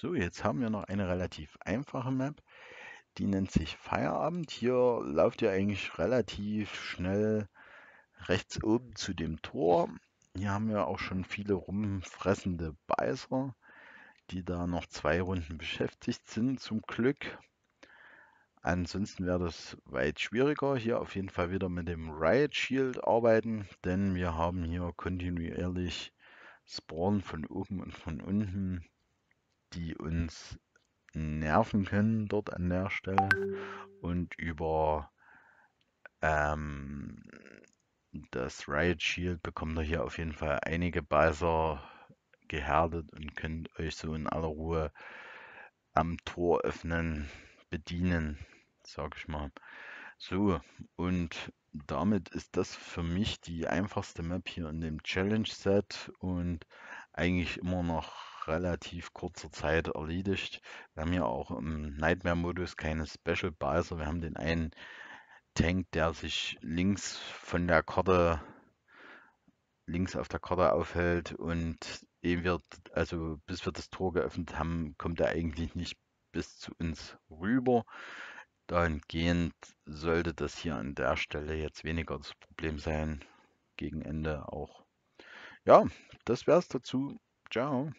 So, jetzt haben wir noch eine relativ einfache Map. Die nennt sich Feierabend. Hier lauft ihr eigentlich relativ schnell rechts oben zu dem Tor. Hier haben wir auch schon viele rumfressende Beißer, die da noch zwei Runden beschäftigt sind, zum Glück. Ansonsten wäre das weit schwieriger. Hier auf jeden Fall wieder mit dem Riot Shield arbeiten, denn wir haben hier kontinuierlich Spawn von oben und von unten die uns nerven können dort an der Stelle und über ähm, das Riot Shield bekommt ihr hier auf jeden Fall einige Balser gehärtet und könnt euch so in aller Ruhe am Tor öffnen, bedienen, sag ich mal. So, und damit ist das für mich die einfachste Map hier in dem Challenge Set und eigentlich immer noch relativ kurzer Zeit erledigt. Wir haben ja auch im Nightmare-Modus keine Special Balser. Wir haben den einen Tank, der sich links von der Karte, links auf der Karte aufhält und ehe wir, also bis wir das Tor geöffnet haben, kommt er eigentlich nicht bis zu uns rüber. Dahingehend sollte das hier an der Stelle jetzt weniger das Problem sein. Gegen Ende auch. Ja, das wär's dazu. Ciao.